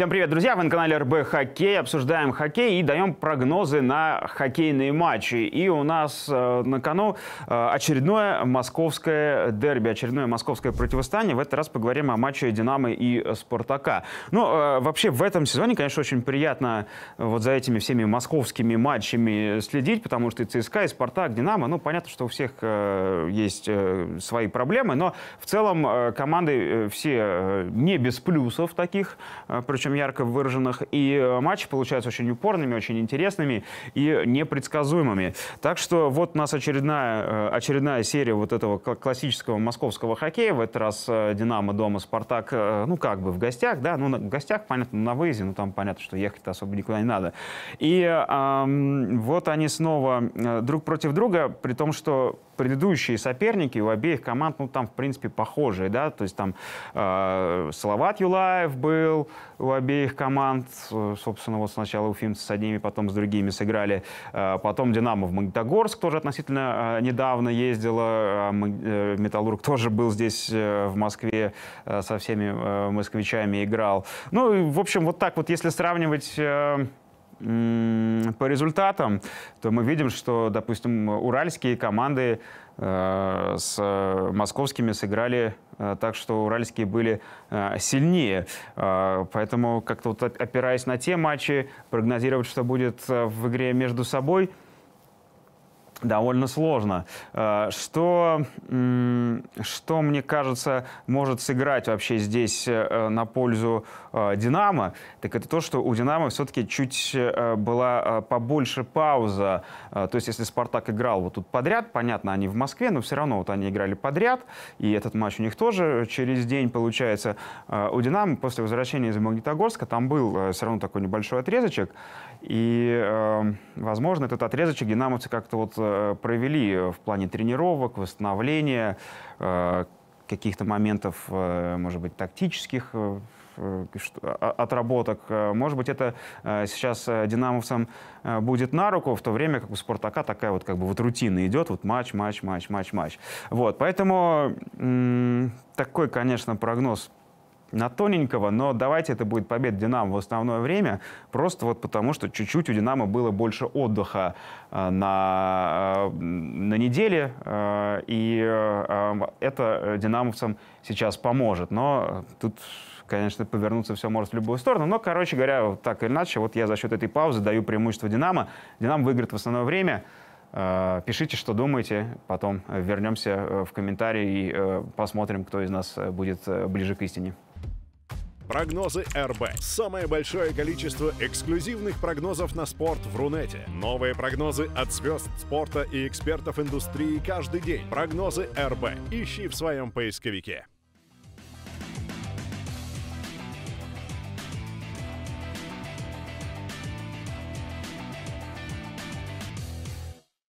Всем привет, друзья! Вы на канале РБ Хоккей. Обсуждаем хоккей и даем прогнозы на хоккейные матчи. И у нас э, на кону э, очередное московское дерби, очередное московское противостояние. В этот раз поговорим о матче «Динамо» и «Спартака». Ну, э, вообще в этом сезоне, конечно, очень приятно вот за этими всеми московскими матчами следить, потому что и ЦСКА, и «Спартак», «Динамо», ну, понятно, что у всех есть свои проблемы, но в целом команды все не без плюсов таких, причем очень ярко выраженных, и э, матчи получаются очень упорными, очень интересными и непредсказуемыми. Так что вот у нас очередная, э, очередная серия вот этого классического московского хоккея. В этот раз э, «Динамо» дома, «Спартак», ну как бы в гостях, да, ну в гостях, понятно, на выезде, ну там понятно, что ехать-то особо никуда не надо. И эм, вот они снова друг против друга, при том, что предыдущие соперники у обеих команд, ну, там, в принципе, похожие, да, то есть там э, Салават Юлаев был у обеих команд, э, собственно, вот сначала уфимцы с одними, потом с другими сыграли, э, потом Динамо в Магнитогорск тоже относительно э, недавно ездила, э, Металлург тоже был здесь э, в Москве э, со всеми э, москвичами играл. Ну, в общем, вот так вот, если сравнивать... Э, по результатам, то мы видим, что, допустим, уральские команды э, с московскими сыграли э, так, что уральские были э, сильнее. Поэтому как-то вот опираясь на те матчи, прогнозировать, что будет в игре между собой – довольно сложно. Э, что, что, мне кажется, может сыграть вообще здесь э, на пользу э, «Динамо», так это то, что у «Динамо» все-таки чуть была побольше пауза. То есть если «Спартак» играл вот тут подряд, понятно, они в Москве, но все равно вот они играли подряд, и этот матч у них тоже через день получается. У «Динамо» после возвращения из Магнитогорска там был все равно такой небольшой отрезочек, и, возможно, этот отрезочек «Динамовцы» как-то вот Э, провели в плане тренировок, восстановления, э, каких-то моментов, э, может быть, тактических отработок. Может быть, это сейчас динамовцам будет на руку, в то время как у Спартака такая вот как бы вот рутина идет, вот матч, матч, матч, матч, матч. Вот, поэтому такой, конечно, прогноз на тоненького, но давайте это будет победа «Динамо» в основное время, просто вот потому, что чуть-чуть у «Динамо» было больше отдыха э, на, э, на неделе, э, и это «Динамовцам» сейчас поможет. Но тут конечно, повернуться все может в любую сторону. Но, короче говоря, так или иначе, вот я за счет этой паузы даю преимущество «Динамо». «Динамо» выиграет в основное время. Пишите, что думаете, потом вернемся в комментарии и посмотрим, кто из нас будет ближе к истине. Прогнозы РБ. Самое большое количество эксклюзивных прогнозов на спорт в Рунете. Новые прогнозы от звезд спорта и экспертов индустрии каждый день. Прогнозы РБ. Ищи в своем поисковике.